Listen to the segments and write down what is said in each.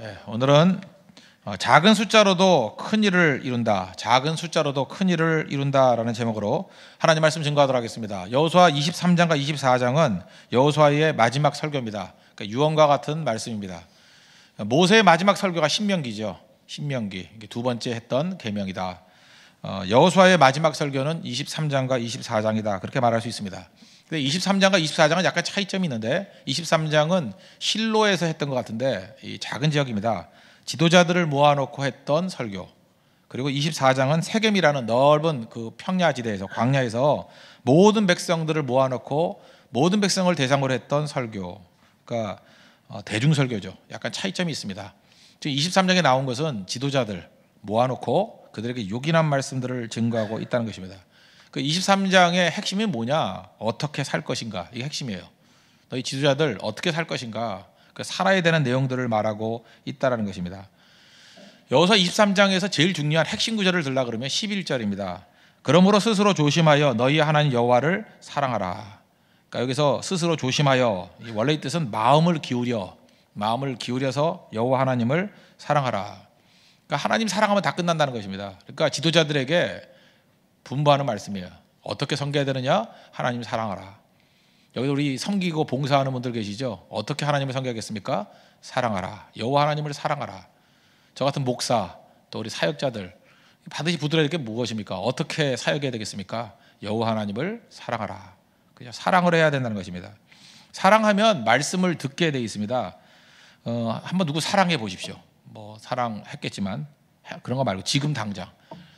예, 오늘은 어, 작은 숫자로도 큰 일을 이룬다. 작은 숫자로도 큰 일을 이룬다라는 제목으로 하나님 말씀 증거하도록 하겠습니다. 여호수아 23장과 24장은 여호수아의 마지막 설교입니다. 그러니까 유언과 같은 말씀입니다. 모세의 마지막 설교가 신명기죠. 신명기 두 번째 했던 계명이다. 어, 여호수아의 마지막 설교는 23장과 24장이다. 그렇게 말할 수 있습니다. 근데 23장과 24장은 약간 차이점이 있는데 23장은 실로에서 했던 것 같은데 이 작은 지역입니다. 지도자들을 모아놓고 했던 설교. 그리고 24장은 세겜이라는 넓은 그 평야지대에서 광야에서 모든 백성들을 모아놓고 모든 백성을 대상으로 했던 설교. 그러니까 어, 대중 설교죠. 약간 차이점이 있습니다. 지금 23장에 나온 것은 지도자들 모아놓고 그들에게 요긴한 말씀들을 증거하고 있다는 것입니다. 그 23장의 핵심이 뭐냐? 어떻게 살 것인가? 이게 핵심이에요. 너희 지도자들 어떻게 살 것인가? 그 살아야 되는 내용들을 말하고 있다라는 것입니다. 여기서 23장에서 제일 중요한 핵심 구절을 들라 그러면 11절입니다. 그러므로 스스로 조심하여 너희 하나님 여호와를 사랑하라. 그러니까 여기서 스스로 조심하여 원래 이 뜻은 마음을 기울여 마음을 기울여서 여호와 하나님을 사랑하라. 그러니까 하나님 사랑하면 다 끝난다는 것입니다. 그러니까 지도자들에게 분부하는 말씀이에요. 어떻게 섬겨야 되느냐? 하나님 사랑하라. 여기 우리 섬기고 봉사하는 분들 계시죠? 어떻게 하나님을 섬겨야겠습니까? 사랑하라. 여호와 하나님을 사랑하라. 저 같은 목사 또 우리 사역자들 반드시 부드러울 게 무엇입니까? 어떻게 사역해야 되겠습니까? 여호와 하나님을 사랑하라. 그냥 사랑을 해야 된다는 것입니다. 사랑하면 말씀을 듣게 돼 있습니다. 어, 한번 누구 사랑해 보십시오. 뭐 사랑했겠지만 그런 거 말고 지금 당장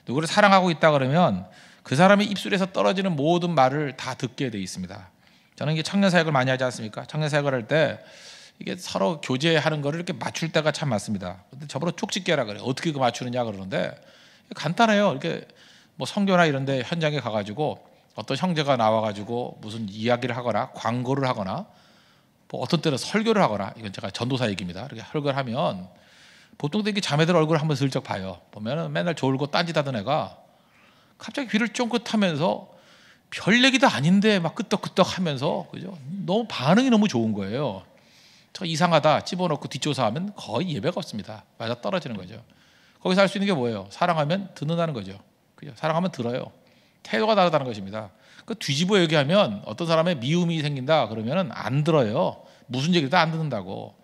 누구를 사랑하고 있다 그러면 그 사람의 입술에서 떨어지는 모든 말을 다 듣게 돼 있습니다. 저는 이게 청년 사역을 많이 하지 않습니까? 청년 사역을 할 때 이게 서로 교제하는 거를 이렇게 맞출 때가 참 많습니다. 근데 저보다 쪽집게라 그래요. 어떻게 그 맞추느냐 그러는데 간단해요. 이렇게 뭐 성교나 이런 데 현장에 가 가지고 어떤 형제가 나와 가지고 무슨 이야기를 하거나 광고를 하거나 뭐 어떤 때는 설교를 하거나 이건 제가 전도사 얘기입니다. 이렇게 설교를 하면 보통 이렇게 자매들 얼굴 을 한번 슬쩍 봐요. 보면은 맨날 졸고 딴짓하던 애가 갑자기 귀를 쫑긋하면서 별 얘기도 아닌데 막 끄떡끄떡 하면서 그죠? 너무 반응이 너무 좋은 거예요. 저 이상하다 집어넣고 뒷조사하면 거의 예배가 없습니다. 맞아 떨어지는 거죠. 거기서 할 수 있는 게 뭐예요? 사랑하면 듣는다는 거죠. 그죠? 사랑하면 들어요. 태도가 다르다는 것입니다. 그 뒤집어 얘기하면 어떤 사람의 미움이 생긴다 그러면은 안 들어요. 무슨 얘기도 안 듣는다고.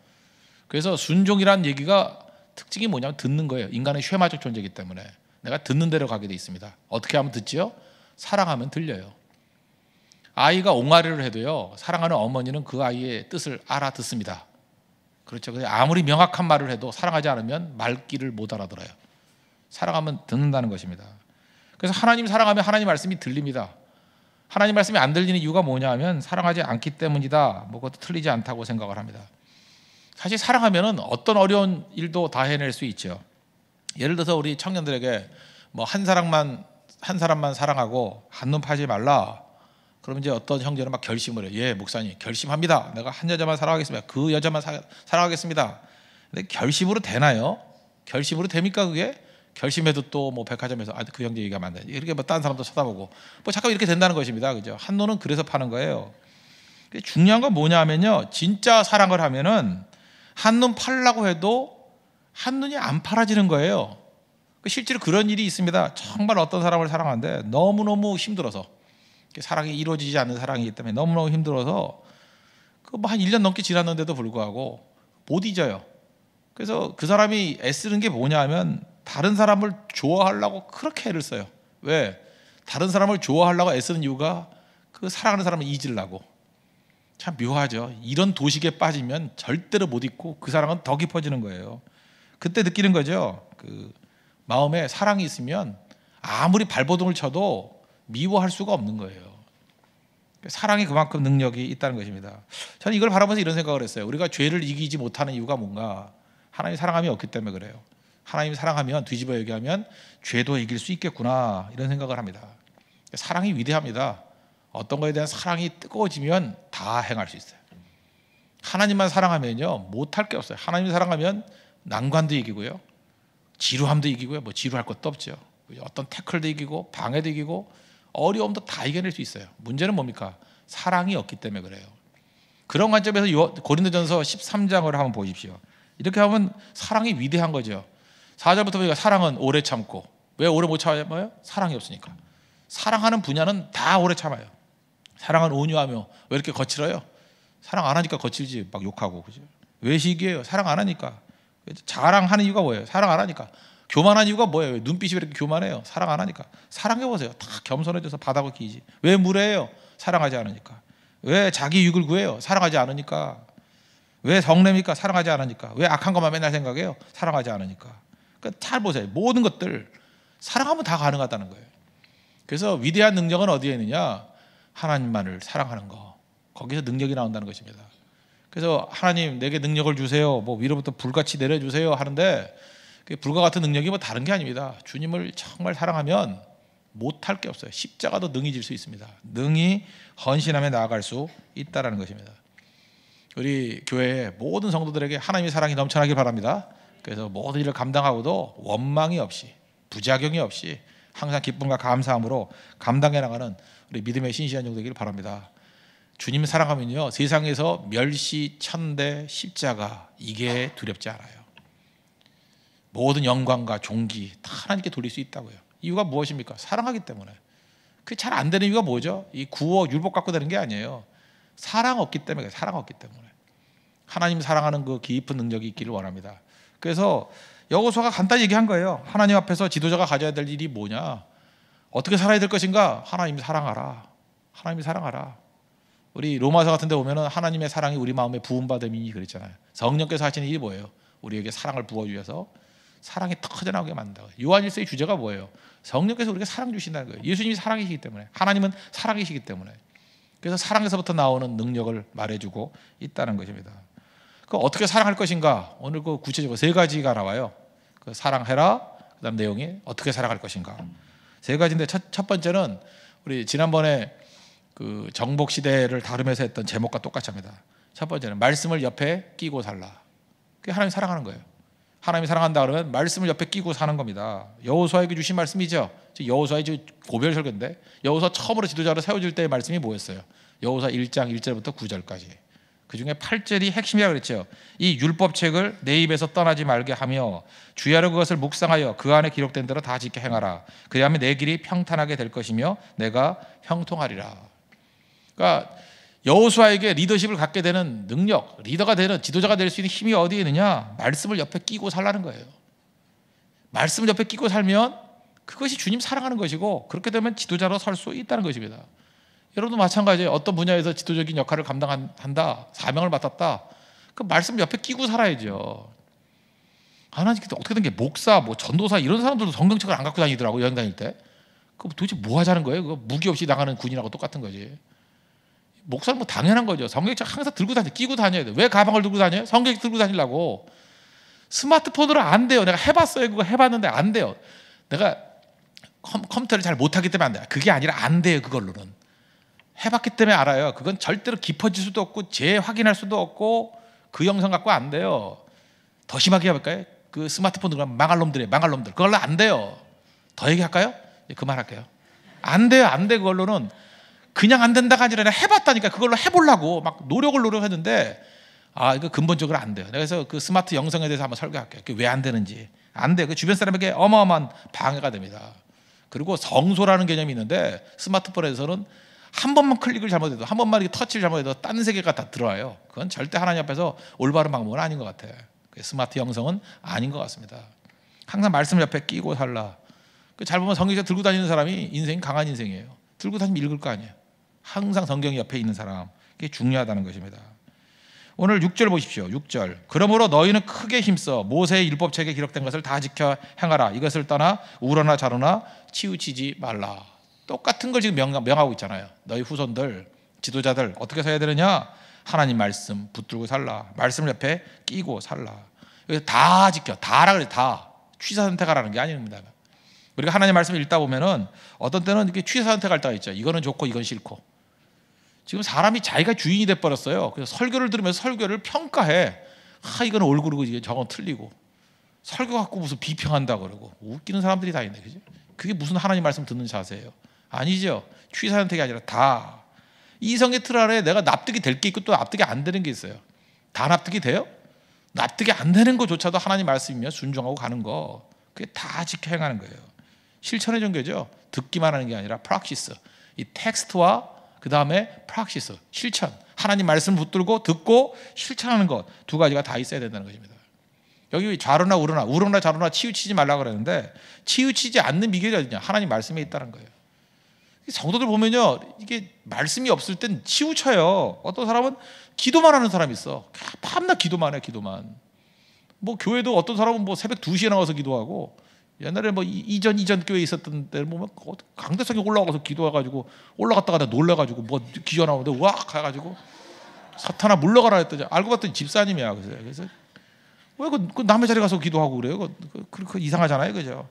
그래서 순종이란 얘기가 특징이 뭐냐면 듣는 거예요. 인간은 쉐마적 존재이기 때문에 내가 듣는 대로 가게 돼 있습니다. 어떻게 하면 듣지요? 사랑하면 들려요. 아이가 옹알이를 해도요. 사랑하는 어머니는 그 아이의 뜻을 알아듣습니다. 그렇죠. 아무리 명확한 말을 해도 사랑하지 않으면 말귀를 못 알아들어요. 사랑하면 듣는다는 것입니다. 그래서 하나님 사랑하면 하나님 말씀이 들립니다. 하나님 말씀이 안 들리는 이유가 뭐냐 하면 사랑하지 않기 때문이다. 뭐 그것도 틀리지 않다고 생각을 합니다. 사실 사랑하면 어떤 어려운 일도 다 해낼 수 있죠. 예를 들어서 우리 청년들에게 뭐 한 사람만 한 사람만 사랑하고 한눈 파지 말라. 그러면 이제 어떤 형제는 막 결심을 해요. 예, 목사님 결심합니다. 내가 한 여자만 사랑하겠습니다. 그 여자만 사, 사랑하겠습니다. 근데 결심으로 되나요? 결심으로 됩니까 그게? 결심해도 또 뭐 백화점에서 아, 그 형제 얘기하안 돼. 이렇게 뭐 다른 사람도 쳐다보고 뭐 잠깐 이렇게 된다는 것입니다. 그죠? 한노는 그래서 파는 거예요. 중요한 건 뭐냐 면요 진짜 사랑을 하면은 한눈 팔라고 해도 한눈이 안 팔아지는 거예요. 그 실제로 그런 일이 있습니다. 정말 어떤 사람을 사랑하는데 너무너무 힘들어서 사랑이 이루어지지 않는 사랑이 기 때문에 너무너무 힘들어서 그한 뭐 1년 넘게 지났는데도 불구하고 못 잊어요. 그래서 그 사람이 애쓰는 게 뭐냐 면 다른 사람을 좋아하려고 그렇게 애를 써요. 왜? 다른 사람을 좋아하려고 애쓰는 이유가 그 사랑하는 사람을 잊으려고. 참 묘하죠. 이런 도식에 빠지면 절대로 못 잊고 그 사랑은 더 깊어지는 거예요. 그때 느끼는 거죠. 그 마음에 사랑이 있으면 아무리 발버둥을 쳐도 미워할 수가 없는 거예요. 사랑이 그만큼 능력이 있다는 것입니다. 저는 이걸 바라보면서 이런 생각을 했어요. 우리가 죄를 이기지 못하는 이유가 뭔가 하나님 사랑함이 없기 때문에 그래요. 하나님 사랑하면 뒤집어 얘기하면 죄도 이길 수 있겠구나 이런 생각을 합니다. 사랑이 위대합니다. 어떤 것에 대한 사랑이 뜨거워지면 다 행할 수 있어요. 하나님만 사랑하면요 못할 게 없어요. 하나님 사랑하면 난관도 이기고요, 지루함도 이기고요, 뭐 지루할 것도 없죠. 어떤 태클도 이기고 방해도 이기고 어려움도 다 이겨낼 수 있어요. 문제는 뭡니까? 사랑이 없기 때문에 그래요. 그런 관점에서 고린도전서 13장을 한번 보십시오. 이렇게 하면 사랑이 위대한 거죠. 4절부터 보니까 사랑은 오래 참고 왜 오래 못 참아요? 사랑이 없으니까. 사랑하는 분야는 다 오래 참아요. 사랑은 온유하며 왜 이렇게 거칠어요? 사랑 안 하니까 거칠지 막 욕하고 그죠? 외식이에요. 사랑 안 하니까 자랑하는 이유가 뭐예요? 사랑 안 하니까 교만한 이유가 뭐예요? 눈빛이 왜 이렇게 교만해요? 사랑 안 하니까 사랑해 보세요. 다 겸손해져서 바닥을 기지. 왜 무례해요? 사랑하지 않으니까. 왜 자기 육을 구해요? 사랑하지 않으니까. 왜성냄니까 사랑하지 않으니까. 왜 악한 것만 맨날 생각해요? 사랑하지 않으니까. 그러니까 잘 보세요. 모든 것들 사랑하면 다 가능하다는 거예요. 그래서 위대한 능력은 어디에 있느냐? 하나님만을 사랑하는 거 거기서 능력이 나온다는 것입니다. 그래서 하나님 내게 능력을 주세요. 뭐 위로부터 불같이 내려주세요 하는데 불과 같은 능력이 뭐 다른 게 아닙니다. 주님을 정말 사랑하면 못할 게 없어요. 십자가도 능히 질수 있습니다. 능히 헌신하며 나아갈 수 있다라는 것입니다. 우리 교회 모든 성도들에게 하나님의 사랑이 넘쳐나길 바랍니다. 그래서 모든 일을 감당하고도 원망이 없이 부작용이 없이 항상 기쁨과 감사함으로 감당해 나가는 우리 믿음의 신실한 종 되기를 바랍니다. 주님 사랑하면요 세상에서 멸시, 천대, 십자가 이게 두렵지 않아요. 모든 영광과 종기 다 하나님께 돌릴 수 있다고요. 이유가 무엇입니까? 사랑하기 때문에. 그 잘 안 되는 이유가 뭐죠? 이 구호 율법 갖고 되는 게 아니에요. 사랑 없기 때문에 사랑 없기 때문에 하나님 사랑하는 그 깊은 능력이 있기를 원합니다. 그래서 여호수아가 간단히 얘기한 거예요. 하나님 앞에서 지도자가 가져야 될 일이 뭐냐? 어떻게 살아야 될 것인가? 하나님 사랑하라. 하나님 사랑하라. 우리 로마서 같은 데 보면은 하나님의 사랑이 우리 마음에 부음받음이니 그랬잖아요. 성령께서 하시는 일이 뭐예요? 우리에게 사랑을 부어주셔서 사랑이 터져나오게 만든다. 요한일서의 주제가 뭐예요? 성령께서 우리에게 사랑 주신다는 거예요. 예수님이 사랑이시기 때문에 하나님은 사랑이시기 때문에 그래서 사랑에서부터 나오는 능력을 말해주고 있다는 것입니다. 그 어떻게 사랑할 것인가? 오늘 그 구체적으로 세 가지가 나와요. 그 사랑해라. 그다음 내용이 어떻게 사랑할 것인가? 세 가지인데 첫, 첫 번째는 우리 지난번에 그 정복 시대를 다루면서 했던 제목과 똑같이 합니다. 첫 번째는 말씀을 옆에 끼고 살라. 그게 하나님 사랑하는 거예요. 하나님이 사랑한다 그러면 말씀을 옆에 끼고 사는 겁니다. 여호수아에게 주신 말씀이죠. 여호수아의 고별 설교인데 여호수아 처음으로 지도자로 세워질 때의 말씀이 뭐였어요? 여호수아 1장 1절부터 9절까지. 그 중에 8절이 핵심이라 그랬죠. 이 율법책을 내 입에서 떠나지 말게 하며 주야로 그것을 묵상하여 그 안에 기록된 대로 다 지켜 행하라. 그리하면 내 길이 평탄하게 될 것이며 내가 형통하리라. 그러니까 여호수아에게 리더십을 갖게 되는 능력, 리더가 되는 지도자가 될 수 있는 힘이 어디에 있느냐? 말씀을 옆에 끼고 살라는 거예요. 말씀을 옆에 끼고 살면 그것이 주님 사랑하는 것이고 그렇게 되면 지도자로 설수 있다는 것입니다. 여러분도 마찬가지예요. 어떤 분야에서 지도적인 역할을 감당한다, 사명을 맡았다. 그 말씀 옆에 끼고 살아야죠. 하나님께서 어떻게 된 게 목사, 뭐 전도사 이런 사람들도 성경책을 안 갖고 다니더라고 여행 다닐 때. 그 도대체 뭐 하자는 거예요? 그 무기 없이 나가는 군인하고 똑같은 거지. 목사는 뭐 당연한 거죠. 성경책 항상 들고 다녀, 끼고 다녀야 돼. 왜 가방을 들고 다녀요? 성경책 들고 다니려고. 스마트폰으로 안 돼요. 내가 해봤어요. 그거 해봤는데 안 돼요. 내가 컴, 퓨터를잘 못하기 때문에 안 돼요. 그게 아니라 안 돼요. 그걸로는. 해봤기 때문에 알아요. 그건 절대로 깊어질 수도 없고 재확인할 수도 없고 그 영상 갖고 안 돼요. 더 심하게 해볼까요? 그 스마트폰 들어 망할 놈들이에요. 망할 놈들. 그걸로 안 돼요. 더 얘기할까요? 예, 그만할게요. 안 돼요. 안 돼. 그걸로는 그냥 안 된다가 아니라 해봤다니까 그걸로 해보려고 막 노력을 노력했는데 아, 이거 근본적으로 안 돼요. 그래서 그 스마트 영상에 대해서 한번 설교할게요. 그게 왜안 되는지. 안 돼. 그 주변 사람에게 어마어마한 방해가 됩니다. 그리고 성소라는 개념이 있는데 스마트폰에서는 한 번만 클릭을 잘못해도 한 번만 이렇게 터치를 잘못해도 다른 세계가 다 들어와요. 그건 절대 하나님 앞에서 올바른 방법은 아닌 것 같아요. 그 스마트 영성은 아닌 것 같습니다. 항상 말씀 옆에 끼고 살라. 그 잘 보면 성경에서 들고 다니는 사람이 인생이 강한 인생이에요. 들고 다니면 읽을 거 아니에요. 항상 성경 옆에 있는 사람. 그게 중요하다는 것입니다. 오늘 6절 보십시오. 6절. 그러므로 너희는 크게 힘써 모세의 일법책에 기록된 것을 다 지켜 행하라. 이것을 떠나 우러나 자러나 치우치지 말라. 똑같은 걸 지금 명, 명하고 있잖아요. 너희 후손들, 지도자들 어떻게 살야 되느냐? 하나님 말씀 붙들고 살라. 말씀 옆에 끼고 살라. 여기 다 지켜. 다라 그래. 다. 취사 선택하라는 게 아닙니다. 우리가 하나님 말씀을 읽다 보면은 어떤 때는 이렇게 취사 선택할 때가 있죠. 이거는 좋고 이건 싫고. 지금 사람이 자기가 주인이 돼 버렸어요. 그래서 설교를 들으면서 설교를 평가해. 하 이건 옳고 이게 저건 틀리고. 설교 갖고 무슨 비평한다 그러고 웃기는 사람들이 다 있네. 그지? 그게 무슨 하나님 말씀 듣는 자세예요. 아니죠. 취사 선택이 아니라 다. 이성의 틀 아래 내가 납득이 될 게 있고 또 납득이 안 되는 게 있어요. 다 납득이 돼요? 납득이 안 되는 것조차도 하나님 말씀이며 순종하고 가는 거. 그게 다 지켜 행하는 거예요. 실천의 종교죠. 듣기만 하는 게 아니라 프락시스. 이 텍스트와 그 다음에 프락시스, 실천. 하나님 말씀 붙들고 듣고 실천하는 것. 두 가지가 다 있어야 된다는 것입니다. 여기 좌로나 우로나, 우로나 좌로나 치우치지 말라 그러는데 치우치지 않는 비결이 어디냐? 하나님 말씀에 있다는 거예요. 성도들 보면요, 이게 말씀이 없을 땐 치우쳐요. 어떤 사람은 기도만 하는 사람이 있어. 밤낮 기도만 해, 기도만. 뭐 교회도 어떤 사람은 뭐 새벽 2시에 나와서 기도하고 옛날에 뭐 이전 이전 교회에 있었던 때 보면 강대성에 올라가서 기도해가지고 올라갔다가 다 놀래가지고 뭐 기어 나오는데 우악 가가지고 사탄아 물러가라 했더니 알고 봤더니 집사님이야 그래서 그래서 왜그 그 남의 자리 가서 기도하고 그래요? 그, 그, 그, 그 이상하잖아요, 그죠?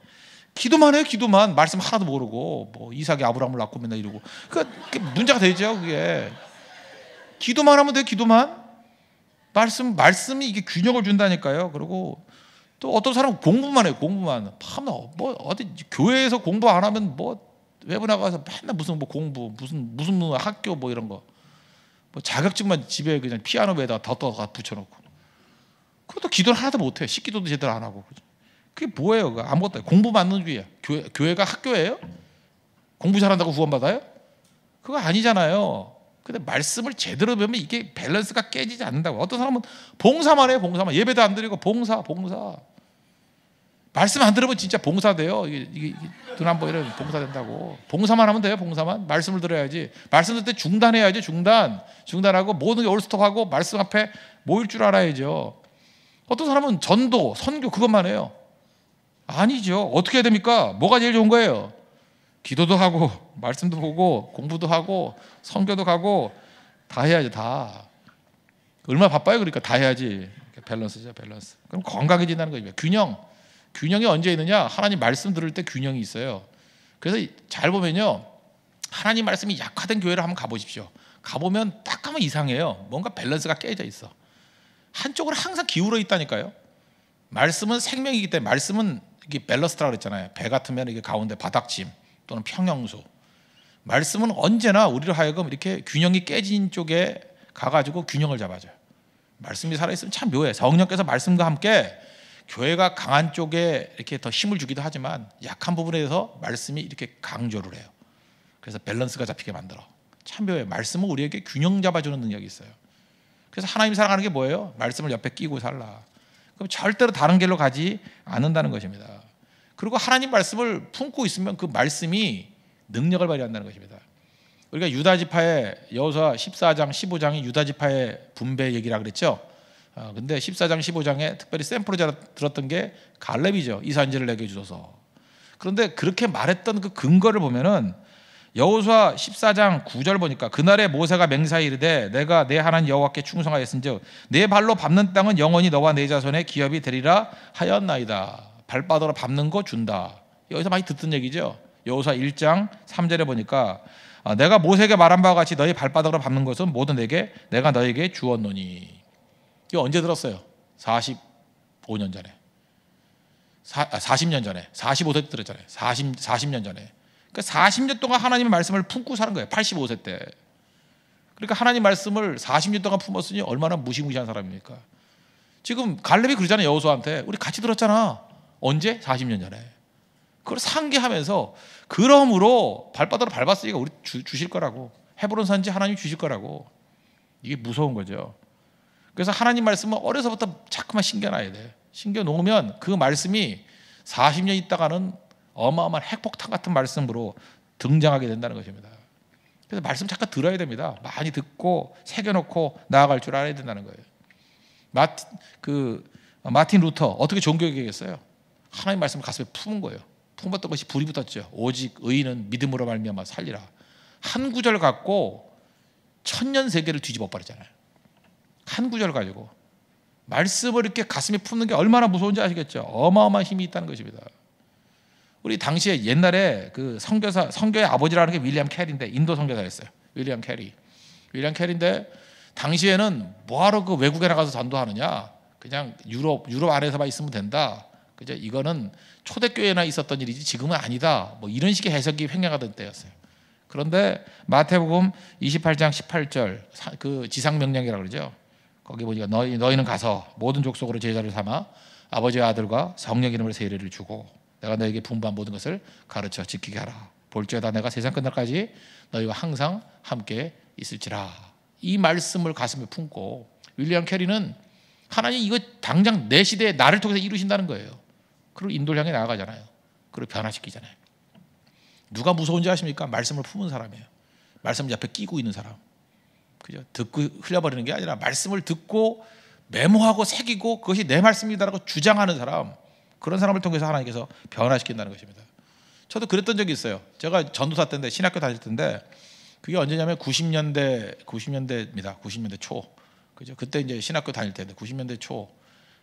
기도만 해요, 기도만. 말씀 하나도 모르고, 뭐, 이삭이 아브라함을 낳고 맨날 이러고. 그러니까 문제가 되죠, 그게. 기도만 하면 돼, 기도만. 말씀, 말씀이 이게 균형을 준다니까요. 그리고 또 어떤 사람은 공부만 해요, 공부만. 밤나 뭐, 어디, 교회에서 공부 안 하면 뭐, 외부 나가서 맨날 무슨 뭐 공부, 무슨, 무슨 뭐 학교 뭐 이런 거. 뭐 자격증만 집에 그냥 피아노에다가 덧떠가 붙여놓고. 그것도 기도를 하나도 못해. 식기도도 제대로 안 하고. 그죠? 그게 뭐예요? 아무것도 공부 받는 주의야. 교회, 가 학교예요? 공부 잘한다고 구원받아요? 그거 아니잖아요. 근데 말씀을 제대로 배우면 이게 밸런스가 깨지지 않는다고. 어떤 사람은 봉사만 해요, 봉사만. 예배도 안 드리고 봉사, 봉사. 말씀 안 들으면 진짜 봉사돼요. 이게, 이게, 이게 눈한번 이런 봉사된다고. 봉사만 하면 돼요, 봉사만. 말씀을 들어야지. 말씀 들을 때 중단해야지, 중단. 중단하고 모든 게 올스톱하고 말씀 앞에 모일 줄 알아야죠. 어떤 사람은 전도, 선교 그것만 해요. 아니죠. 어떻게 해야 됩니까? 뭐가 제일 좋은 거예요? 기도도 하고 말씀도 보고 공부도 하고 성교도 가고 다 해야지 다. 얼마나 바빠요 그러니까 다 해야지. 밸런스죠 밸런스. 그럼 건강해진다는 거죠. 균형. 균형이 언제 있느냐? 하나님 말씀 들을 때 균형이 있어요. 그래서 잘 보면요. 하나님 말씀이 약화된 교회를 한번 가보십시오. 가보면 딱 가면 이상해요. 뭔가 밸런스가 깨져 있어. 한쪽으로 항상 기울어 있다니까요. 말씀은 생명이기 때문에 말씀은 이게 밸런스라고 그랬잖아요. 배 같으면 이게 가운데 바닥짐 또는 평형수. 말씀은 언제나 우리를 하여금 이렇게 균형이 깨진 쪽에 가가지고 균형을 잡아줘요. 말씀이 살아있으면 참 묘해. 성령께서 말씀과 함께 교회가 강한 쪽에 이렇게 더 힘을 주기도 하지만 약한 부분에서 말씀이 이렇게 강조를 해요. 그래서 밸런스가 잡히게 만들어. 참 묘해. 말씀은 우리에게 균형 잡아주는 능력이 있어요. 그래서 하나님 사랑하는 게 뭐예요? 말씀을 옆에 끼고 살라. 그럼 절대로 다른 길로 가지 않는다는 것입니다. 그리고 하나님 말씀을 품고 있으면 그 말씀이 능력을 발휘한다는 것입니다. 우리가 유다 지파의 여호수아 14장 15장이 유다 지파의 분배 얘기라 그랬죠. 아, 근데 14장 15장에 특별히 샘플로 들었던 게 갈렙이죠. 이산지를 내게 주소서. 그런데 그렇게 말했던 그 근거를 보면은 여호수아 14장 9절 보니까 그날에 모세가 맹세하 이르되 내가 내 하나님 여호와께 충성하였은즉 내 발로 밟는 땅은 영원히 너와 내 자손의 기업이 되리라 하였나이다. 발바닥으로 밟는 거 준다. 여기서 많이 듣던 얘기죠. 여호수아 1장 3절에 보니까 아, 내가 모세에게 말한 바와 같이 너희 발바닥으로 밟는 것은 모든 내게 내가 너에게 주었노니. 이거 언제 들었어요? 45년 전에. 40년 아, 전에. 45세 때 들었잖아요. 40, 40년 전에. 그러니까 40년 동안 하나님의 말씀을 품고 사는 거예요. 85세 때. 그러니까 하나님 말씀을 40년 동안 품었으니 얼마나 무시무시한 사람입니까? 지금 갈렙이 그러잖아요. 여호수아한테 우리 같이 들었잖아. 언제? 40년 전에. 그걸 상기하면서 그러므로 발바닥으로 밟았으니까 우리 주, 주실 거라고. 헤브론 산지 하나님 주실 거라고. 이게 무서운 거죠. 그래서 하나님 말씀은 어려서부터 자꾸만 신겨놔야 돼. 신겨놓으면 그 말씀이 40년 있다가는 어마어마한 핵폭탄 같은 말씀으로 등장하게 된다는 것입니다. 그래서 말씀 잠깐 들어야 됩니다. 많이 듣고 새겨놓고 나아갈 줄 알아야 된다는 거예요. 마티, 그 마틴 루터 어떻게 종교개했어요 하나님 말씀을 가슴에 품은 거예요. 품었던 것이 불이 붙었죠. 오직 의인은 믿음으로 말미암아 살리라. 한 구절 갖고 천년 세계를 뒤집어 버리잖아요. 한 구절 가지고 말씀을 이렇게 가슴에 품는 게 얼마나 무서운지 아시겠죠? 어마어마한 힘이 있다는 것입니다. 우리 당시에 옛날에 그 선교사 선교의 아버지라는 게 윌리엄 캐리인데 인도 성교사였어요 윌리엄 캐리. 윌리엄 캐리인데 당시에는 뭐하러 그 외국에 나가서 전도하느냐? 그냥 유럽 유럽 안에서만 있으면 된다. 그죠? 이거는 초대교회나 있었던 일이지 지금은 아니다. 뭐 이런 식의 해석이 횡행하던 때였어요. 그런데 마태복음 28장 18절 그 지상 명령이라고 그러죠. 거기 보니까 너희 너희는 가서 모든 족속으로 제자를 삼아 아버지와 아들과 성령 이름을 세례를 주고 내가 너에게 분부한 모든 것을 가르쳐 지키게 하라. 볼지어다 내가 세상 끝날까지 너희와 항상 함께 있을지라. 이 말씀을 가슴에 품고 윌리엄 캐리는 하나님 이거 당장 내 시대에 나를 통해서 이루신다는 거예요. 그리고 인도를 향해 나아가잖아요. 그리고 변화시키잖아요. 누가 무서운지 아십니까? 말씀을 품은 사람이에요. 말씀 옆에 끼고 있는 사람. 그죠? 듣고 흘려버리는 게 아니라 말씀을 듣고 메모하고 새기고 그것이 내 말씀이다라고 주장하는 사람. 그런 사람을 통해서 하나님께서 변화시킨다는 것입니다. 저도 그랬던 적이 있어요. 제가 전도사 때인데 신학교 다닐 때인데 그게 언제냐면 90년대 90년대입니다. 90년대 초. 그죠? 그때 이제 신학교 다닐 때인데 90년대 초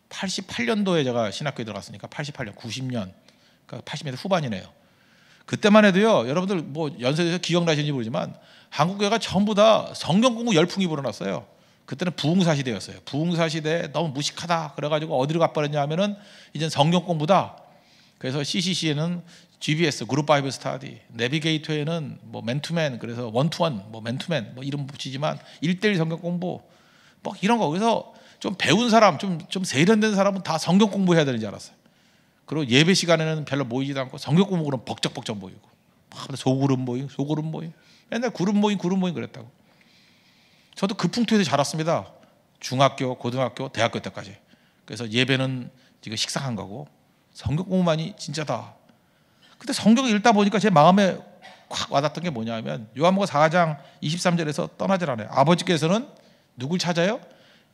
88년도에 제가 신학교에 들어갔으니까 88년 90년 그러니까 80년대 후반이네요. 그때만 해도요. 여러분들 뭐 연세에서 기억나시는지 모르지만 한국 교회가 전부 다 성경 공부 열풍이 불어났어요. 그때는 부흥사 시대였어요. 부흥사 시대에 너무 무식하다. 그래가지고 어디로 가버렸냐 하면은 이제 성경 공부다. 그래서 CCC에는 GBS 그룹 바이브 스타디, 내비게이터에는 뭐 맨투맨 그래서 원투원 뭐 맨투맨 뭐 이름 붙이지만 일대일 성경 공부 뭐 이런 거 그래서 좀 배운 사람 좀 좀 세련된 사람은 다 성경 공부해야 되는 줄 알았어요. 그리고 예배 시간에는 별로 모이지도 않고 성경 공부 그럼 벅적벅적 모이고 막 소그룹 모임 소그룹 모임 맨날 그룹 모임 그룹 모임 그랬다고. 저도 그 풍토에서 자랐습니다. 중학교, 고등학교, 대학교 때까지. 그래서 예배는 지금 식상한 거고 성경 공부만이 진짜다. 근데 성경을 읽다 보니까 제 마음에 확 와닿던 게 뭐냐면 요한복음 4장 23절에서 떠나질 않아요. 아버지께서는 누굴 찾아요?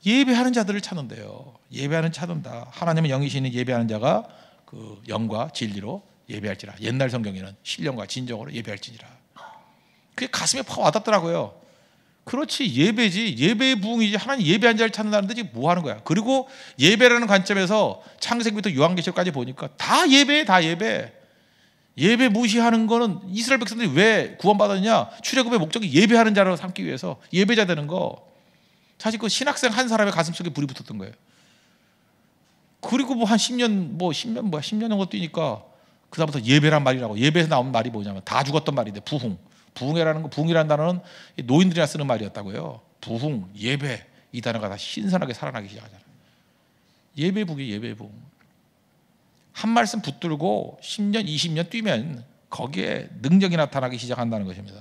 예배하는 자들을 찾는데요. 예배하는 찾는다. 하나님은 영이시니 예배하는 자가 그 영과 진리로 예배할지라. 옛날 성경에는 신령과 진정으로 예배할지니라. 그게 가슴에 팍 와닿더라고요. 그렇지 예배지 예배의 부흥이지 하나님 예배한 자를 찾는다는데 지금 뭐 하는 거야? 그리고 예배라는 관점에서 창세기부터 요한계시록까지 보니까 다 예배, 다 예배. 예배 무시하는 거는 이스라엘 백성들이 왜 구원받았냐? 느 출애굽의 목적이 예배하는 자로 삼기 위해서 예배자 되는 거. 사실 그 신학생 한 사람의 가슴 속에 불이 붙었던 거예요. 그리고 뭐 한 10년 뭐 10년 뭐 10년 뭐 정도 뛰니까 그다음부터 예배란 말이라고 예배에서 나온 말이 뭐냐면 다 죽었던 말인데 부흥. 부흥회라는 거, 부흥이라는 단어는 노인들이나 쓰는 말이었다고요. 부흥, 예배 이 단어가 다 신선하게 살아나기 시작하잖아요. 예배부기 예배부. 한 말씀 붙들고 10년, 20년 뛰면 거기에 능력이 나타나기 시작한다는 것입니다.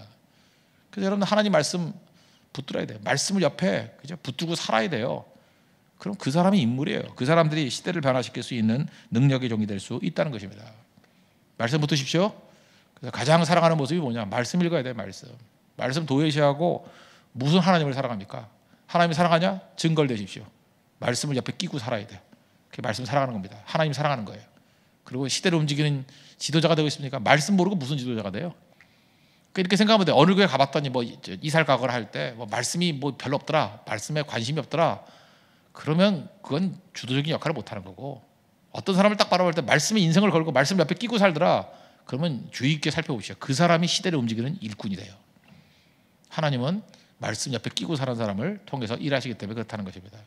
그래서 여러분 하나님 말씀 붙들어야 돼요. 말씀을 옆에 그죠? 붙들고 살아야 돼요. 그럼 그 사람이 인물이에요. 그 사람들이 시대를 변화시킬 수 있는 능력의 종이 될 수 있다는 것입니다. 말씀 붙으십시오. 그래서 가장 사랑하는 모습이 뭐냐? 말씀 읽어야 돼, 말씀. 말씀 도회시하고 무슨 하나님을 사랑합니까? 하나님이 사랑하냐? 증거를 대십시오 말씀을 옆에 끼고 살아야 돼. 그게 말씀 사랑하는 겁니다. 하나님 사랑하는 거예요. 그리고 시대를 움직이는 지도자가 되고 있습니까? 말씀 모르고 무슨 지도자가 돼요? 그러니까 이렇게 생각하면 돼. 어느 교회 가봤더니 뭐 이살 각을 할때뭐 말씀이 뭐 별로 없더라. 말씀에 관심이 없더라. 그러면 그건 주도적인 역할을 못 하는 거고 어떤 사람을 딱 바라볼 때말씀이 인생을 걸고 말씀 옆에 끼고 살더라. 그러면 주의 깊게 살펴보시죠. 그 사람이 시대를 움직이는 일꾼이 돼요. 하나님은 말씀 옆에 끼고 사는 사람을 통해서 일하시기 때문에 그렇다는 것입니다.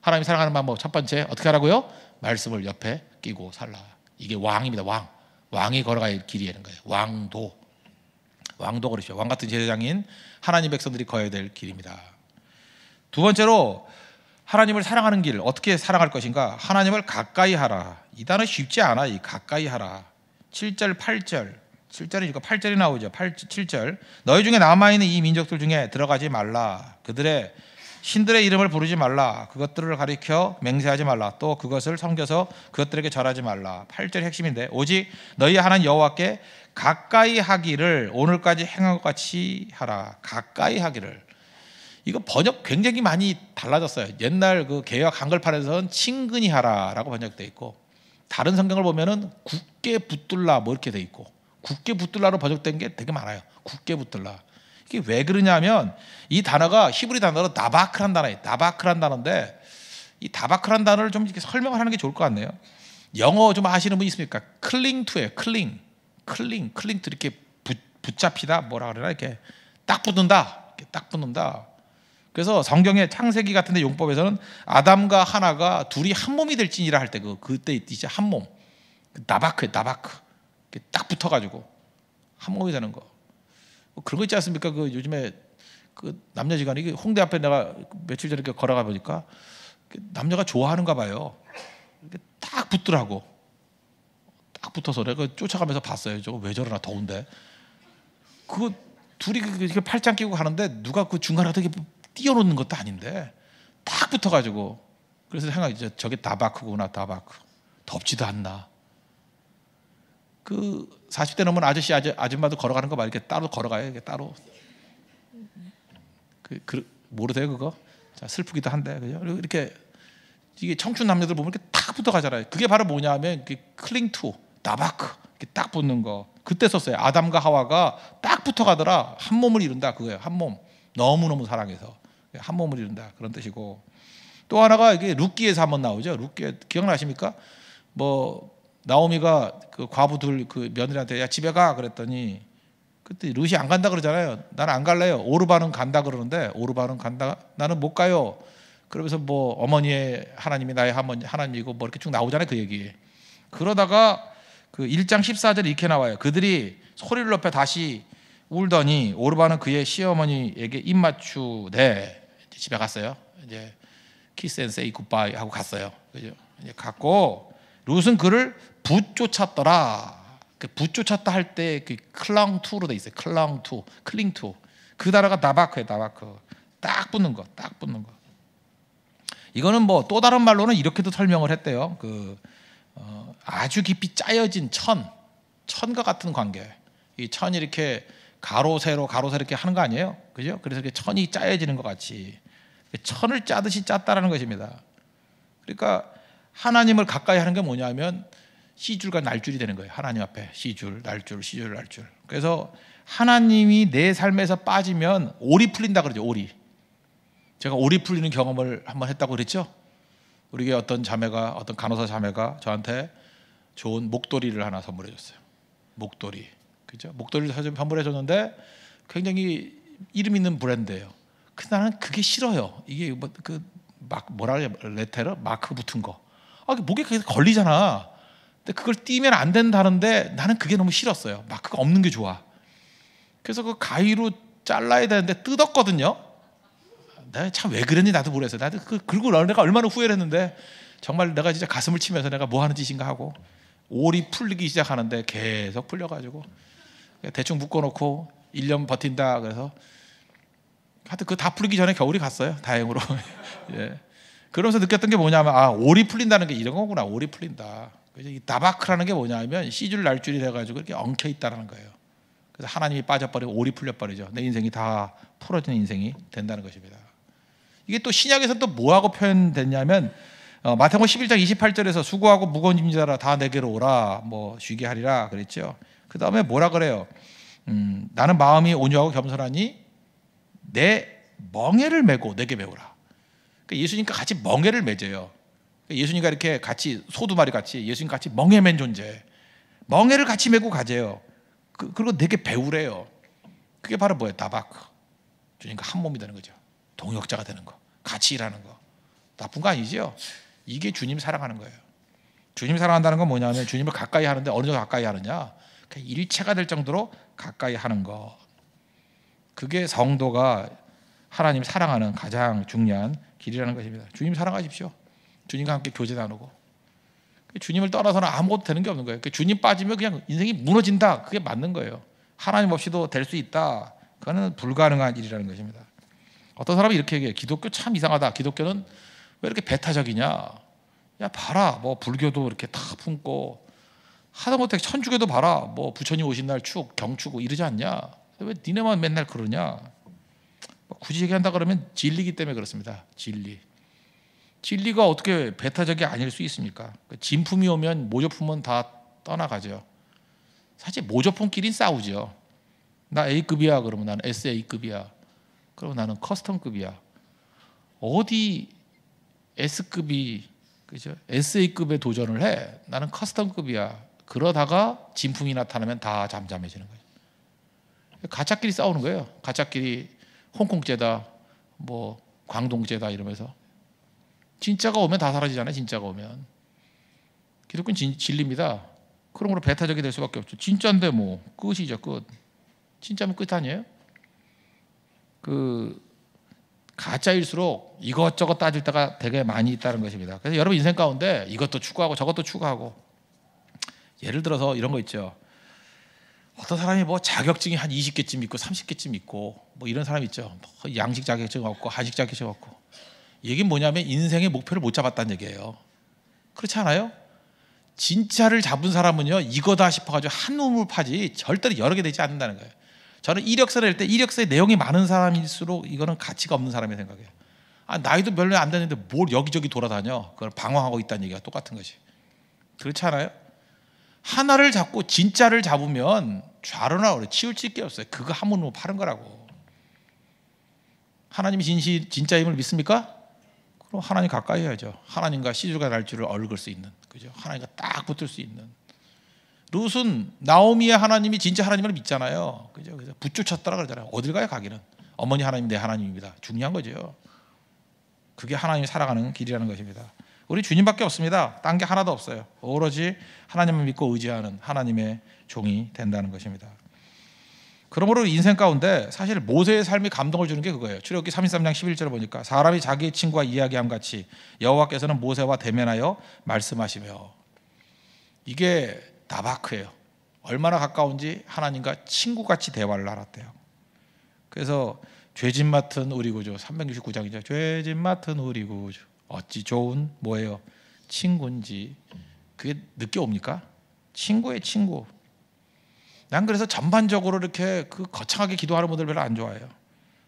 하나님 사랑하는 방법 첫 번째 어떻게 하라고요? 말씀을 옆에 끼고 살라. 이게 왕입니다. 왕. 왕이 걸어갈 길이라는 거예요. 왕도. 왕도 그러시죠. 왕 같은 제사장인 하나님 백성들이 거야 될 길입니다. 두 번째로 하나님을 사랑하는 길 어떻게 사랑할 것인가? 하나님을 가까이 하라. 이 단어 쉽지 않아. 이 가까이 하라. 7절 8절 7절이니까 8절이 나오죠. 8, 7절 너희 중에 남아있는 이 민족들 중에 들어가지 말라. 그들의 신들의 이름을 부르지 말라. 그것들을 가리켜 맹세하지 말라. 또 그것을 섬겨서 그것들에게 절하지 말라. 8절 핵심인데 오직 너희 하나님 여호와께 가까이 하기를 오늘까지 행한 것 같이 하라. 가까이 하기를. 이거 번역 굉장히 많이 달라졌어요. 옛날 그 개혁 한글판에서는 친근히 하라라고 번역돼 있고 다른 성경을 보면은 굳게 붙들라 뭐 이렇게 돼 있고 굳게 붙들라로 번역된 게 되게 많아요. 굳게 붙들라. 이게 왜 그러냐면 이 단어가 히브리 단어로 다바크란 단어예요. 다바크란 단어인데 이 다바크란 단어를 좀 이렇게 설명을 하는 게 좋을 것 같네요. 영어 좀 아시는 분 있습니까? 클링 투예요. 클링. 클링. 클링 투 이렇게 붙, 붙잡히다 뭐라 그러나 이렇게 딱 붙는다. 이렇게 딱 붙는다. 그래서 성경의 창세기 같은 데 용법에서는 아담과 하나가 둘이 한 몸이 될지니라 할 때 그 그때 이제 한 몸. 그 나바크 나바크. 딱 붙어 가지고 한 몸이 되는 거. 뭐 그런 거 있지 않습니까? 그 요즘에 그 남녀 지간이 그 홍대 앞에 내가 며칠 전에 이렇게 걸어가 보니까 그 남녀가 좋아하는가 봐요. 딱 붙더라고. 딱 붙어서 내가 쫓아가면서 봤어요. 저거 왜 저러나 더운데. 그 둘이 이렇게 팔짱 끼고 가는데 누가 그 중간에 어떻게 띄워놓는 것도 아닌데 딱 붙어가지고 그래서 생각이죠. 저게 다바크구나 다바크. 덥지도 않나. 그 40대 넘은 아저씨 아저, 아줌마도 걸어가는 거 봐. 이렇게 따로 걸어가요. 이렇게 따로. 그, 그 모르세요 그거? 자, 슬프기도 한데 그죠? 그리고 이렇게 이게 청춘 남녀들 보면 이렇게 딱 붙어가잖아요. 그게 바로 뭐냐면 클링 투 다바크 이렇게 딱 붙는 거. 그때 썼어요. 아담과 하와가 딱 붙어가더라. 한 몸을 이룬다 그거예요. 한 몸. 너무 너무 사랑해서. 한 몸을 이룬다 그런 뜻이고 또 하나가 이게 룻기에서 한번 나오죠. 룻기 기억나십니까? 뭐 나오미가 그 과부 둘그 며느리한테 야 집에 가 그랬더니 그때 룻이 안 간다 그러잖아요. 나는 안 갈래요. 오르바는 간다 그러는데 오르바는 간다 나는 못 가요. 그러면서 뭐 어머니의 하나님이 나의 하나님이고 뭐 이렇게 쭉 나오잖아요. 그 얘기. 그러다가 그 1장 14절에 이렇게 나와요. 그들이 소리를 높여 다시 울더니 오르바는 그의 시어머니에게 입맞추되 집에 갔어요. 이제 키스 앤 세이 굿바이 하고 갔어요. 그죠? 이제 갔고 룻은 그를 붙쫓았더라. 그 붙쫓았다 할 때 그 클랑 투로 돼 있어요. 클랑 투, 클링 투. 그 단어가 나바크예요. 나바크. 딱 붙는 거, 딱 붙는 거. 이거는 뭐 또 다른 말로는 이렇게도 설명을 했대요. 그 어, 아주 깊이 짜여진 천, 천과 같은 관계. 이 천이 이렇게 가로 세로 가로 세로 이렇게 하는 거 아니에요? 그죠? 그래서 이렇게 천이 짜여지는 것 같이 천을 짜듯이 짰다라는 것입니다. 그러니까 하나님을 가까이 하는 게 뭐냐면 시줄과 날줄이 되는 거예요. 하나님 앞에 시줄, 날줄, 시줄, 날줄. 그래서 하나님이 내 삶에서 빠지면 오리 풀린다 그러죠. 오리. 제가 오리 풀리는 경험을 한 번 했다고 그랬죠. 우리 어떤 자매가 어떤 간호사 자매가 저한테 좋은 목도리를 하나 선물해 줬어요. 목도리. 그죠? 목도리를 사준 선물해 줬는데 굉장히 이름 있는 브랜드예요. 그 나는 그게 싫어요. 이게 뭐 그 막 뭐라 그래 레테르 마크 붙은 거. 아, 목에 계속 걸리잖아. 근데 그걸 띄면 안 된다는데 나는 그게 너무 싫었어요. 마크가 없는 게 좋아. 그래서 그 가위로 잘라야 되는데 뜯었거든요. 내가 참왜 그랬니 나도 모르겠어요. 나도 그 그리고 내가 얼마나 후회를 했는데 정말 내가 진짜 가슴을 치면서 내가 뭐 하는 짓인가 하고 올이 풀리기 시작하는데 계속 풀려가지고 대충 묶어놓고 1년 버틴다 그래서 하여튼 그다 풀리기 전에 겨울이 갔어요. 다행으로. 예. 그러면서 느꼈던 게 뭐냐면 아 올이 풀린다는 게 이런 거구나. 올이 풀린다. 그래서 이 나바크라는 게 뭐냐면 시줄 날줄이 돼가지고 이렇게 엉켜 있다라는 거예요. 그래서 하나님이 빠져버리고 올이 풀려버리죠. 내 인생이 다 풀어지는 인생이 된다는 것입니다. 이게 또 신약에서 또 뭐하고 표현됐냐면 어, 마태복음 11장 28절에서 수고하고 무거운 짐자라 다 내게로 오라 뭐 쉬게 하리라 그랬죠. 그 다음에 뭐라 그래요? 음, 나는 마음이 온유하고 겸손하니 내멍해를 메고 내게 메우라. 그러니까 예수님과 같이 멍에를 맺어요. 그러니까 예수님과 이렇게 같이 소두마리 같이 예수님 같이 멍에 맨 존재. 멍에를 같이 메고 가재요. 그, 그리고 내게 배우래요. 그게 바로 뭐예요? 다바크. 주님과 한 몸이 되는 거죠. 동역자가 되는 거. 같이 일하는 거. 나쁜 거 아니지요? 이게 주님 사랑하는 거예요. 주님 사랑한다는 건 뭐냐면 주님을 가까이 하는데 어느 정도 가까이 하느냐? 그러니까 일체가 될 정도로 가까이 하는 거. 그게 성도가 하나님 을 사랑하는 가장 중요한 길이라는 것입니다. 주님 사랑하십시오. 주님과 함께 교제 나누고 그 주님을 떠나서는 아무것도 되는 게 없는 거예요. 그 주님 빠지면 그냥 인생이 무너진다. 그게 맞는 거예요. 하나님 없이도 될 수 있다. 그거는 불가능한 일이라는 것입니다. 어떤 사람이 이렇게 얘기해요. 기독교 참 이상하다. 기독교는 왜 이렇게 배타적이냐? 야 봐라, 뭐 불교도 이렇게 다 품고 하다못해 천주교도 봐라, 뭐 부처님 오신 날 축경추 뭐 이러지 않냐? 왜 니네만 맨날 그러냐? 뭐 굳이 얘기한다 그러면 진리기 때문에 그렇습니다. 진리. 진리가 어떻게 배타적이 아닐 수 있습니까? 그 진품이 오면 모조품은 다 떠나가죠. 사실 모조품끼리 싸우죠. 나 A급이야 그러면 나는 SA급이야. 그러면 나는 커스텀급이야. 어디 S급이 그죠? SA급에 도전을 해. 나는 커스텀급이야. 그러다가 진품이 나타나면 다 잠잠해지는 거예요. 가짜끼리 싸우는 거예요. 가짜끼리 홍콩제다, 뭐 광동제다 이러면서 진짜가 오면 다 사라지잖아요. 진짜가 오면 기독교는 진, 리입니다그런걸로 배타적이 될 수밖에 없죠. 진짜인데 뭐 끝이죠 끝. 진짜면 끝 아니에요? 그 가짜일수록 이것저것 따질 때가 되게 많이 있다는 것입니다. 그래서 여러분 인생 가운데 이것도 추구하고 저것도 추구하고 예를 들어서 이런 거 있죠. 어떤 사람이 뭐 자격증이 한 20개쯤 있고 30개쯤 있고 뭐 이런 사람 있죠. 뭐 양식 자격증 없고 한식 자격증 없고. 이게 뭐냐면 인생의 목표를 못 잡았다는 얘기예요. 그렇지 않아요? 진짜를 잡은 사람은요 이거다 싶어가지고 한 우물 파지 절대로 여러 개 되지 않는다는 거예요. 저는 이력서를 낼때 이력서에 내용이 많은 사람일수록 이거는 가치가 없는 사람의 생각이에요. 아 나이도 별로 안 되는데 뭘 여기저기 돌아다녀? 그걸 방황하고 있다는 얘기가 똑같은 거지. 그렇지 않아요? 하나를 잡고 진짜를 잡으면 좌로나 우로 치우칠 게 없어요. 그거 하면 뭐 파는 거라고. 하나님이 진시, 진짜임을 믿습니까? 그럼 하나님 가까이 해야죠. 하나님과 시주가 날 줄을 얼굴 수 있는, 그죠? 하나님과 딱 붙을 수 있는. 룻은 나오미의 하나님이 진짜 하나님을 믿잖아요. 그죠? 그래서 붙쫓았다라 그러잖아요. 어딜 가요 가기는? 어머니 하나님 내 하나님입니다. 중요한 거죠. 그게 하나님이 살아가는 길이라는 것입니다. 우리 주님밖에 없습니다. 딴게 하나도 없어요. 오로지 하나님을 믿고 의지하는 하나님의 종이 된다는 것입니다. 그러므로 인생 가운데 사실 모세의 삶이 감동을 주는 게 그거예요. 출애굽기 33장 11절을 보니까 사람이 자기 친구와 이야기함 같이 여호와께서는 모세와 대면하여 말씀하시며 이게 나바크예요. 얼마나 가까운지 하나님과 친구같이 대화를 나눴대요. 그래서 죄짓 맡은 우리 구조 369장이죠. 죄짓 맡은 우리 구조. 어찌 좋은 뭐예요? 친구인지 그게 늦게 옵니까? 친구의 친구. 난 그래서 전반적으로 이렇게 그 거창하게 기도하는 분들 별로 안 좋아해요.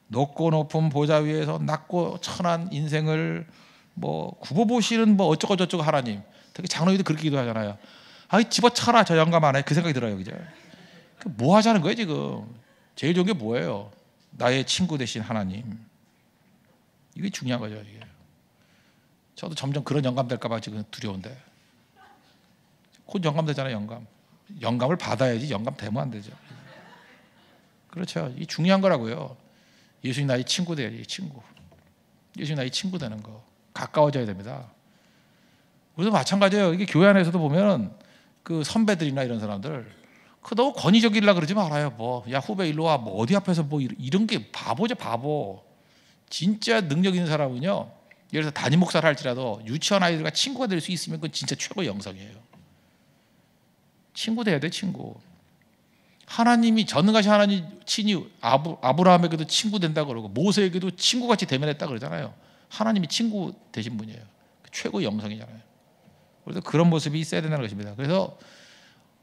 높고 높은 보좌 위에서 낮고 천한 인생을 뭐 굽어보시는 뭐 어쩌고 저쩌고 하나님. 특히 장로님도 그렇게 기도하잖아요. 아이 집어쳐라 저 영감 안에 그 생각이 들어요, 그죠? 그 뭐 하자는 거예요 지금? 제일 좋은 게 뭐예요? 나의 친구 대신 하나님. 이게 중요한 거죠. 이게. 저도 점점 그런 영감 될까봐 지금 두려운데. 곧 영감 되잖아요, 영감. 영감을 받아야지 영감 되면 안 되죠. 그렇죠. 이 중요한 거라고요. 예수님 나의 친구 돼야지, 친구. 예수님 나의 친구 되는 거. 가까워져야 됩니다. 그래서 마찬가지예요. 이게 교회 안에서도 보면 은그 선배들이나 이런 사람들 그 너무 권위적이라 그러지 말아요. 뭐, 야, 후배 일로 와. 뭐, 어디 앞에서 뭐, 이런 게 바보죠, 바보. 진짜 능력 있는 사람은요, 예를 들어 서 단임 목사를 할지라도 유치원 아이들과 친구가 될 수 있으면 그건 진짜 최고 의 영성이에요. 친구 돼야 돼 친구. 하나님이 전능하신 하나님 친히 아브, 아브라함에게도 친구 된다 그러고 모세에게도 친구같이 대면했다 그러잖아요. 하나님이 친구 되신 분이에요. 최고 의 영성이잖아요. 그래서 그런 모습이 있어야 된다는 것입니다. 그래서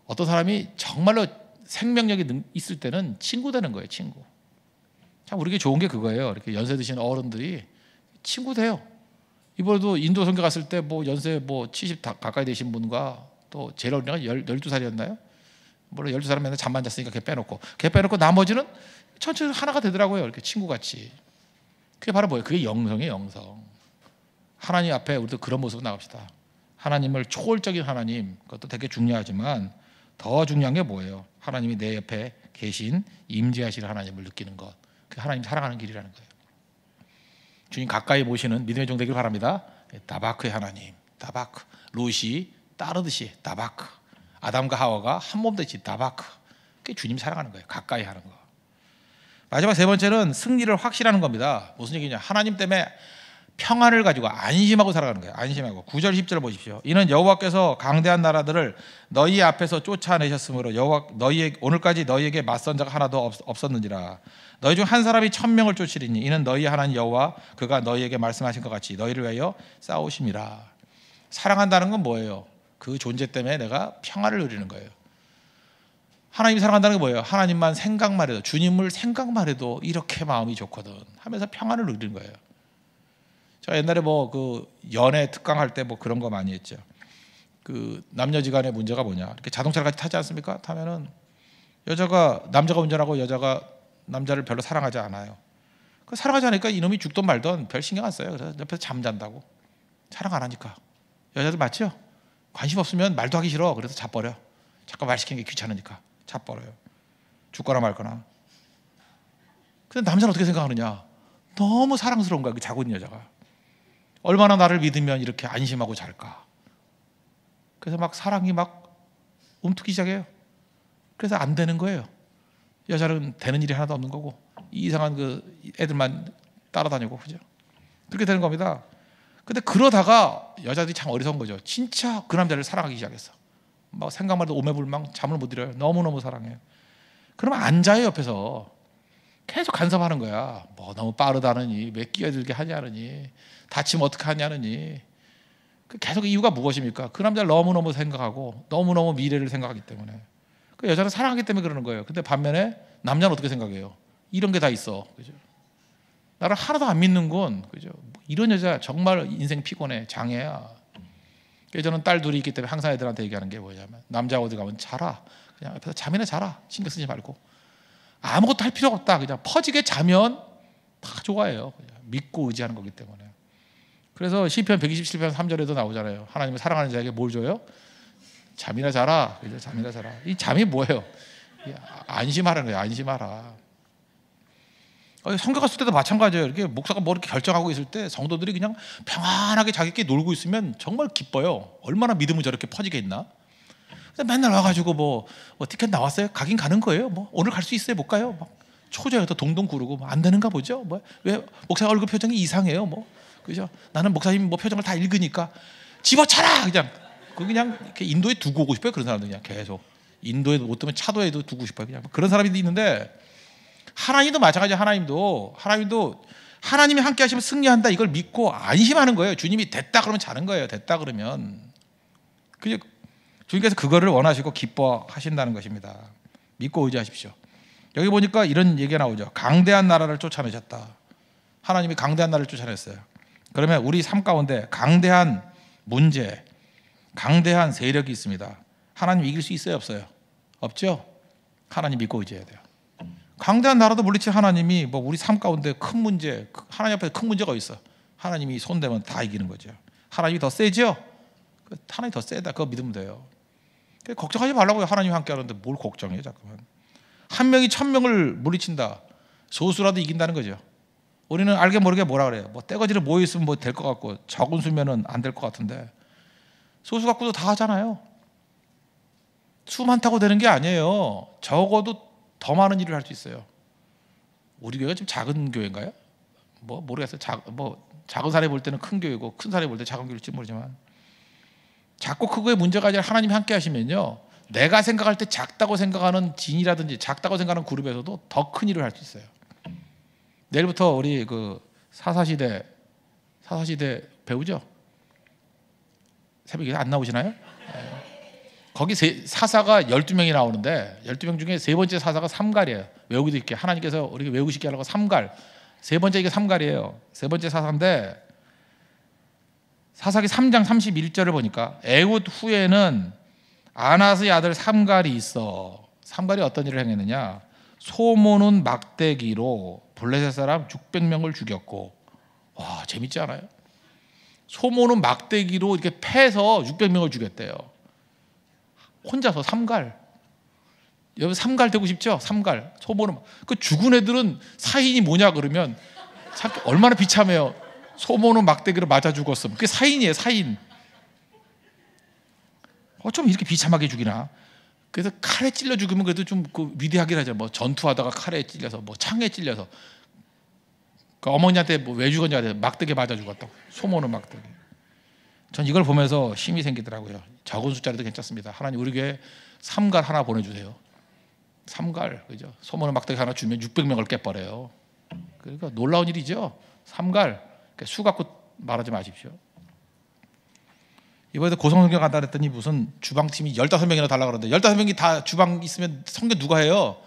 어떤 사람이 정말로 생명력이 있을 때는 친구 되는 거예요, 친구. 참 우리에게 좋은 게 그거예요. 이렇게 연세 드신 어른들이 친구 돼요. 이번에도 인도 선교 갔을 때 뭐 연세 뭐 70 가까이 되신 분과 또 제일 어린애가 12살이었나요? 물론 12사람 맨날 잠만 잤으니까 걔 빼놓고 걔 빼놓고 나머지는 천천히 하나가 되더라고요. 이렇게 친구같이. 그게 바로 뭐예요? 그게 영성이에요. 영성. 하나님 앞에 우리도 그런 모습으로 나갑시다. 하나님을 초월적인 하나님 그것도 되게 중요하지만 더 중요한 게 뭐예요? 하나님이 내 옆에 계신 임재하실 하나님을 느끼는 것. 그 하나님 사랑하는 길이라는 거예요. 주님 가까이 모시는 믿음의 종 되길 바랍니다. 예, 다바크의 하나님, 다바크. 롯이 따르듯이 다바크. 아담과 하와가 한 몸되이 다바크. 그게 주님 사랑하는 거예요. 가까이 하는 거. 마지막 세 번째는 승리를 확실하는 겁니다. 무슨 얘기냐? 하나님 때문에 평안을 가지고 안심하고 살아가는 거예요. 안심하고. 9절 10절 보십시오. 이는 여호와께서 강대한 나라들을 너희 앞에서 쫓아내셨으므로 여호와 너희 오늘까지 너희에게 맞선 자가 하나도 없, 었느니라 너희 중 한 사람이 천 명을 쫓으리니 이는 너희 하나님 여호와 그가 너희에게 말씀하신 것 같이 너희를 위하여 싸우심이라. 사랑한다는 건 뭐예요? 그 존재 때문에 내가 평화를 누리는 거예요. 하나님 사랑한다는 게 뭐예요? 하나님만 생각만 해도 주님을 생각만 해도 이렇게 마음이 좋거든 하면서 평안을 누리는 거예요. 저 옛날에 뭐 그 연애 특강 할때 뭐 그런 거 많이 했죠. 그 남녀지간의 문제가 뭐냐? 이렇게 자동차를 같이 타지 않습니까? 타면은 여자가 남자가 운전하고 여자가 남자를 별로 사랑하지 않아요. 그 사랑하지 않으니까 이놈이 죽든 말든 별 신경 안 써요. 그래서 옆에서 잠잔다고 사랑 안 하니까 여자들 맞죠? 관심 없으면 말도 하기 싫어. 그래서 자버려. 잠깐 말 시키는 게 귀찮으니까 자버려요. 죽거나 말거나. 근데 남자는 어떻게 생각하느냐? 너무 사랑스러운 거야. 그 자고 있는 여자가. 얼마나 나를 믿으면 이렇게 안심하고 잘까? 그래서 막 사랑이 막 움트기 시작해요. 그래서 안 되는 거예요. 여자는 되는 일이 하나도 없는 거고 이상한 그 애들만 따라다니고 그죠? 그렇게 되는 겁니다. 근데 그러다가 여자들이 참 어리석은 거죠. 진짜 그 남자를 사랑하기 시작했어. 막 생각만 해도 오매불망 잠을 못 이뤄요. 너무너무 사랑해요. 그러면 앉아요 옆에서 계속 간섭하는 거야. 뭐 너무 빠르다느니 왜 끼어들게 하냐느니 다치면 어떻게하냐느니 그 계속 이유가 무엇입니까? 그 남자를 너무너무 생각하고 너무너무 미래를 생각하기 때문에 그 여자는 사랑하기 때문에 그러는 거예요. 근데 반면에 남자는 어떻게 생각해요? 이런 게 다 있어. 그죠? 나를 하나도 안 믿는군. 그죠? 이런 여자 정말 인생 피곤해. 장애야. 저는 그 딸 둘이 있기 때문에 항상 애들한테 얘기하는 게 뭐냐면 남자 어디 가면 자라. 그냥 옆에서 잠이나 자라. 신경 쓰지 말고. 아무것도 할 필요 없다. 그냥 퍼지게 자면 다 좋아해요. 믿고 의지하는 거기 때문에. 그래서 시편 127편 3절에도 나오잖아요. 하나님을 사랑하는 자에게 뭘 줘요? 잠이나 자라. 그죠? 잠이나 자라. 이 잠이 뭐예요? 안심하라는 거예요. 안심하라. 어, 성교갔을 때도 마찬가지예요. 이렇게 목사가 뭐 이렇게 결정하고 있을 때 성도들이 그냥 평안하게 자기끼 놀고 있으면 정말 기뻐요. 얼마나 믿음이 저렇게 퍼지겠나? 맨날 와가지고 뭐, 뭐 티켓 나왔어요? 가긴 가는 거예요. 뭐 오늘 갈 수 있어요? 못 가요? 막 초조해서 동동 구르고 뭐안 되는가 보죠. 뭐 왜 목사 얼굴 표정이 이상해요? 뭐 그죠? 나는 목사님 뭐 표정을 다 읽으니까 집어차라 그냥 그 그냥 이렇게 인도에 두고 오고 싶어요 그런 사람들 그냥 계속 인도에 못 두면 차도에도 두고 싶어요 그냥 뭐 그런 사람이 들 있는데 하나님도 마찬가지 하나님도 하나님도 하나님이 함께 하시면 승리한다 이걸 믿고 안심하는 거예요 주님이 됐다 그러면 자는 거예요 됐다 그러면 그죠? 주님께서 그거를 원하시고 기뻐하신다는 것입니다 믿고 의지하십시오 여기 보니까 이런 얘기가 나오죠 강대한 나라를 쫓아내셨다 하나님이 강대한 나라를 쫓아냈어요 그러면 우리 삶 가운데 강대한 문제, 강대한 세력이 있습니다. 하나님 이길 수 있어요, 없어요? 없죠? 하나님 믿고 의지해야 돼요. 강대한 나라도 물리칠 하나님이 뭐 우리 삶 가운데 큰 문제, 그 하나님 앞에 큰 문제가 있어. 하나님이 손대면 다 이기는 거죠. 하나님이 더 세죠? 그 하나님이 더 세다. 그거 믿으면 돼요. 걱정하지 말라고요. 하나님 함께 하는데 뭘 걱정해요, 자꾸만. 한 명이 천 명을 물리친다. 소수라도 이긴다는 거죠. 우리는 알게 모르게 뭐라 그래요. 뭐 떼거지를 모여 있으면 뭐될것 같고 적은 수면은 안 될 것 같은데 소수 갖고도 다 하잖아요. 수 많다고 되는 게 아니에요. 적어도 더 많은 일을 할 수 있어요. 우리 교회가 좀 작은 교회인가요? 뭐 모르겠어요. 작, 뭐 작은 사례 볼 때는 큰 교회고 큰 사례 볼때 작은 교회일지 모르지만 작고 크고의 그 문제가 아니라 하나님 함께 하시면요. 내가 생각할 때 작다고 생각하는 진이라든지 작다고 생각하는 그룹에서도 더 큰 일을 할 수 있어요. 내일부터 우리 그 사사시대 사사시대 배우죠? 새벽에 안 나오시나요? 예. 거기 세, 사사가 12명이 나오는데 12명 중에 세 번째 사사가 삼갈이에요. 외우기도 있게 하나님께서 우리에 외우시게 하라고 삼갈. 세 번째 이게 삼갈이에요. 세 번째 사사인데 사사기 3장 31절을 보니까 에훗 후에는 아나스의 아들 삼갈이 있어. 삼갈이 어떤 일을 행했느냐? 소모는 막대기로 블레셋 사람 600명을 죽였고 와 재밌지 않아요? 소모는 막대기로 이렇게 패서 600명을 죽였대요. 혼자서 삼갈. 여러분 삼갈 되고 싶죠? 삼갈. 소모는 그 죽은 애들은 사인이 뭐냐 그러면 얼마나 비참해요. 소모는 막대기로 맞아 죽었음. 그게 사인이에요, 사인. 어쩜 이렇게 비참하게 죽이나? 그래서 칼에 찔러 죽으면 그래도 좀 그 위대하긴 하죠. 뭐 전투하다가 칼에 찔려서 뭐 창에 찔려서 그 어머니한테 뭐왜 죽었냐 해 막대기 맞아 죽었다고 소모는 막대기. 전 이걸 보면서 힘이 생기더라고요. 적은 숫자라도 괜찮습니다. 하나님 우리 교회 삼갈 하나 보내주세요. 삼갈 그죠? 소모는 막대기 하나 주면 600명을 깨버려요. 그러니까 놀라운 일이죠. 삼갈 그러니까 수 갖고 말하지 마십시오. 이번에도 고성성경 간다 그랬더니 무슨 주방팀이 15명이나 달라 그러는데 15명이 다 주방 있으면 성경 누가 해요?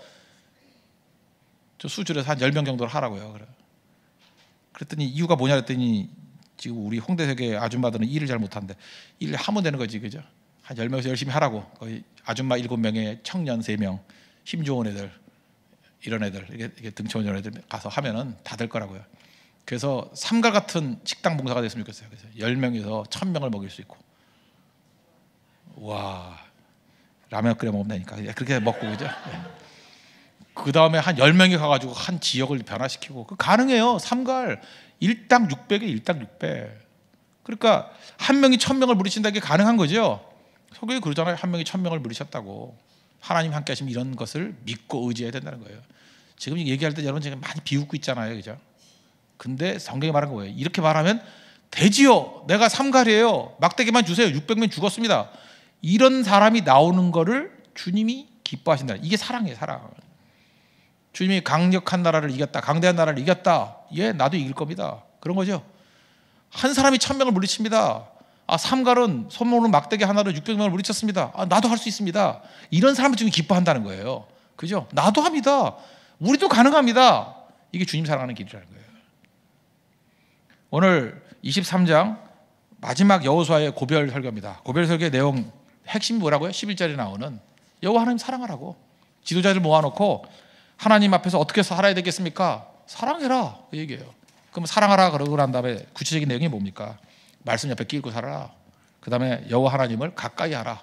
저 수줄에서 한 10명 정도를 하라고요. 그래. 그랬더니 이유가 뭐냐 그랬더니 지금 우리 홍대세계 아줌마들은 일을 잘 못한데 일을 하면 되는 거지 그죠? 한 10명에서 열심히 하라고 거의 아줌마 7명에 청년 3명 힘좋은 애들 이런 애들 이게, 등촌온 이런 애들 가서 하면은 다 될 거라고요. 그래서 삼가 같은 식당 봉사가 됐으면 좋겠어요. 그래서 10명에서 1000명을 먹일 수 있고 와 라면 끓여 먹으면 되니까 예, 그렇게 먹고 그죠? 예. 그 다음에 한 열명이 가가지고 한 지역을 변화시키고 그 가능해요 삼갈 일당 6 0에 일당 6 0 그러니까 한 명이 천명을 물리친다는 게 가능한 거죠 소경이 그러잖아요 한 명이 천명을 물리쳤다고 하나님 함께 하시면 이런 것을 믿고 의지해야 된다는 거예요 지금 얘기할 때 여러분 지금 많이 비웃고 있잖아요 그죠? 근데 성경이 말한 거예요 이렇게 말하면 되지요 내가 삼갈이에요 막대기만 주세요 6 0명 죽었습니다 이런 사람이 나오는 거를 주님이 기뻐하신다. 이게 사랑이에요, 사랑. 주님이 강력한 나라를 이겼다. 강대한 나라를 이겼다. 예, 나도 이길 겁니다. 그런 거죠. 한 사람이 천명을 물리칩니다. 아, 삼갈은 손목으로 막대기 하나로 육백명을 물리쳤습니다. 아, 나도 할 수 있습니다. 이런 사람을 지금 기뻐한다는 거예요. 그죠? 나도 합니다. 우리도 가능합니다. 이게 주님 사랑하는 길이라는 거예요. 오늘 23장 마지막 여호수아의 고별 설교입니다. 고별 설교의 내용 핵심이 뭐라고요? 11절에 나오는 여호와 하나님 사랑하라고 지도자를 모아놓고 하나님 앞에서 어떻게 살아야 되겠습니까? 사랑해라 그 얘기예요. 그럼 사랑하라 그러고 난 다음에 구체적인 내용이 뭡니까? 말씀 옆에 끼고 살아라. 그 다음에 여호와 하나님을 가까이 하라.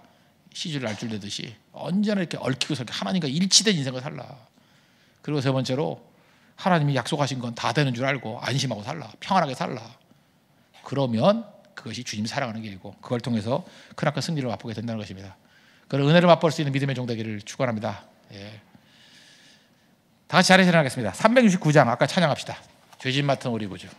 시주를 알 줄 되듯이 언제나 이렇게 얽히고 설게 하나님과 일치된 인생을 살라. 그리고 세 번째로 하나님이 약속하신 건 다 되는 줄 알고 안심하고 살라. 평안하게 살라. 그러면 그것이 주님 사랑하는 길이고 그걸 통해서 크나큰 승리를 맛보게 된다는 것입니다. 그런 은혜를 맛볼 수 있는 믿음의 종되기를 축원합니다. 예. 다 같이 자리에 일어나겠습니다. 369장 아까 찬양합시다. 죄진 맡은 우리 구주.